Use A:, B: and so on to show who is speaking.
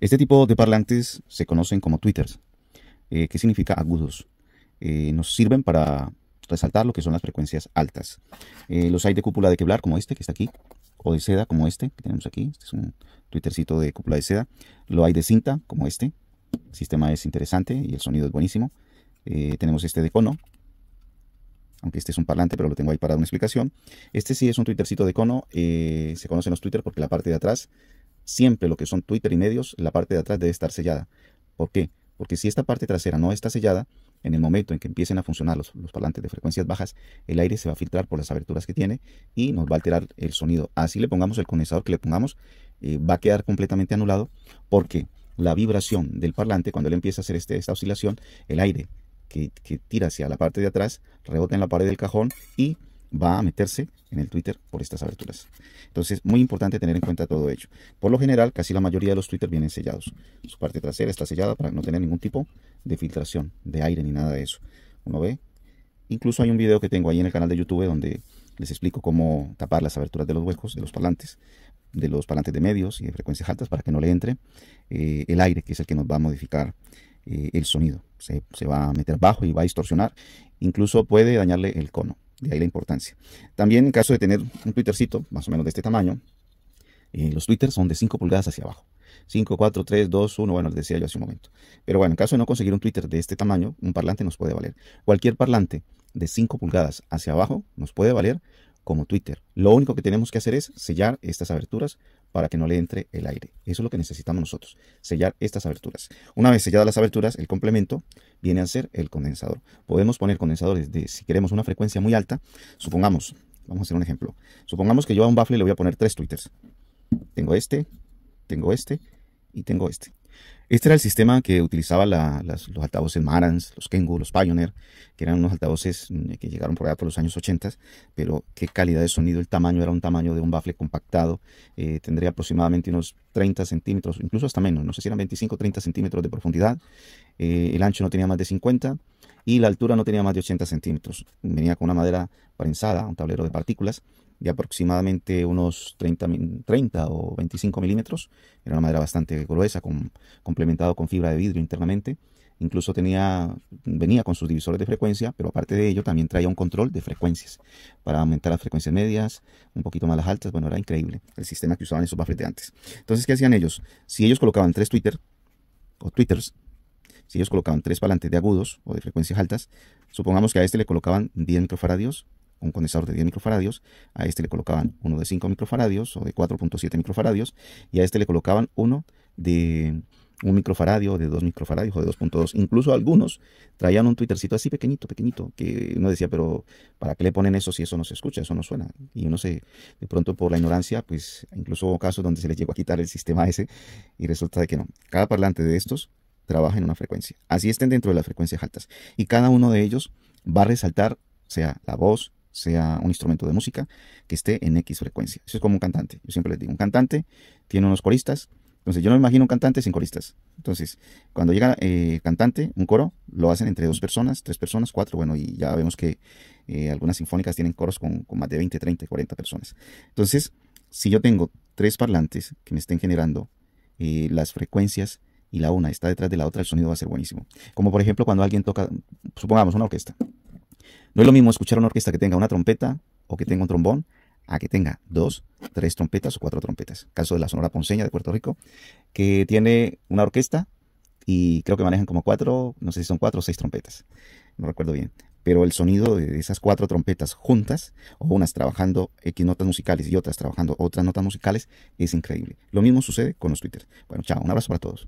A: Este tipo de parlantes se conocen como tweeters, eh, que significa agudos. Eh, nos sirven para resaltar lo que son las frecuencias altas. Eh, los hay de cúpula de queblar, como este que está aquí, o de seda, como este que tenemos aquí. Este es un twittercito de cúpula de seda. Lo hay de cinta, como este. El sistema es interesante y el sonido es buenísimo. tenemos este de cono, aunque este es un parlante, pero lo tengo ahí para dar una explicación. Este sí es un Twittercito de cono, se conocen los Twitter porque la parte de atrás siempre lo que son Twitter y medios, la parte de atrás debe estar sellada. ¿Por qué? Porque si esta parte trasera no está sellada, en el momento en que empiecen a funcionar los, parlantes de frecuencias bajas, el aire se va a filtrar por las aberturas que tiene y nos va a alterar el sonido. Así le pongamos el condensador que le pongamos, eh, va a quedar completamente anulado porque la vibración del parlante, cuando él empieza a hacer este, esta oscilación, el aire que, que tira hacia la parte de atrás rebota en la pared del cajón y va a meterse en el Twitter por estas aberturas. Entonces, es muy importante tener en cuenta todo ello. Por lo general, casi la mayoría de los Twitter vienen sellados. Su parte trasera está sellada para no tener ningún tipo de filtración de aire ni nada de eso. Uno ve. Incluso hay un video que tengo ahí en el canal de YouTube donde les explico cómo tapar las aberturas de los huecos de los parlantes, de los parlantes de medios y de frecuencias altas para que no le entre eh, el aire, que es el que nos va a modificar eh, el sonido. se va a meter bajo y va a distorsionar. Incluso puede dañarle el cono. De ahí la importancia. También en caso de tener un Twittercito más o menos de este tamaño, eh, los Twitter son de 5 pulgadas hacia abajo. 5, 4, 3, 2, 1, bueno, les decía yo hace un momento. Pero bueno, en caso de no conseguir un Twitter de este tamaño, un parlante nos puede valer. Cualquier parlante de 5 pulgadas hacia abajo nos puede valer como Twitter. Lo único que tenemos que hacer es sellar estas aberturas para que no le entre el aire. Eso es lo que necesitamos nosotros, sellar estas aberturas. Una vez selladas las aberturas, el complemento viene a ser el condensador. Podemos poner condensadores de, si queremos una frecuencia muy alta, supongamos, vamos a hacer un ejemplo, supongamos que yo a un baffle le voy a poner tres tweeters. Tengo este, tengo este y tengo este. Este era el sistema que utilizaban los altavoces Marans, los Kenwood, los Pioneer, que eran unos altavoces mm, que llegaron por allá por los años 80, pero qué calidad de sonido, el tamaño era un tamaño de un bafle compactado, eh, tendría aproximadamente unos 30 centímetros, incluso hasta menos, no sé si eran 25 o 30 centímetros de profundidad, eh, el ancho no tenía más de 50 y la altura no tenía más de 80 centímetros, venía con una madera prensada, un tablero de partículas, de aproximadamente unos 30, 30 o 25 milímetros. Era una madera bastante gruesa, con, con con fibra de vidrio internamente. Incluso tenía, venía con sus divisores de frecuencia, pero aparte de ello también traía un control de frecuencias para aumentar las frecuencias medias, un poquito más las altas. Bueno, era increíble el sistema que usaban esos buffers de antes. Entonces, ¿qué hacían ellos? Si ellos colocaban tres Twitter o Twitters, si ellos colocaban tres palantes de agudos o de frecuencias altas, supongamos que a este le colocaban 10 microfaradios, un condensador de 10 microfaradios, a este le colocaban uno de 5 microfaradios o de 4.7 microfaradios, y a este le colocaban uno de un microfaradio, de dos microfaradios o de 2.2. Incluso algunos traían un Twittercito así pequeñito, pequeñito, que uno decía, pero ¿para qué le ponen eso si eso no se escucha, eso no suena? Y uno se, de pronto por la ignorancia, pues incluso hubo casos donde se les llegó a quitar el sistema ese y resulta de que no. Cada parlante de estos trabaja en una frecuencia. Así estén dentro de las frecuencias altas. Y cada uno de ellos va a resaltar, sea la voz, sea un instrumento de música, que esté en X frecuencia. Eso es como un cantante. Yo siempre les digo, un cantante tiene unos coristas, entonces, yo no me imagino un cantante sin coristas. Entonces, cuando llega eh, cantante, un coro, lo hacen entre dos personas, tres personas, cuatro, bueno, y ya vemos que eh, algunas sinfónicas tienen coros con, más de 20, 30, 40 personas. Entonces, si yo tengo tres parlantes que me estén generando eh, las frecuencias y la una está detrás de la otra, el sonido va a ser buenísimo. Como por ejemplo cuando alguien toca, supongamos, una orquesta. No es lo mismo escuchar una orquesta que tenga una trompeta o que tenga un trombón a que tenga dos, tres trompetas o cuatro trompetas. Caso de la Sonora Ponceña de Puerto Rico, que tiene una orquesta y creo que manejan como cuatro, no sé si son cuatro o seis trompetas, no recuerdo bien. Pero el sonido de esas cuatro trompetas juntas, o unas trabajando X notas musicales y otras trabajando otras notas musicales, es increíble. Lo mismo sucede con los Twitter. Bueno, chao, un abrazo para todos.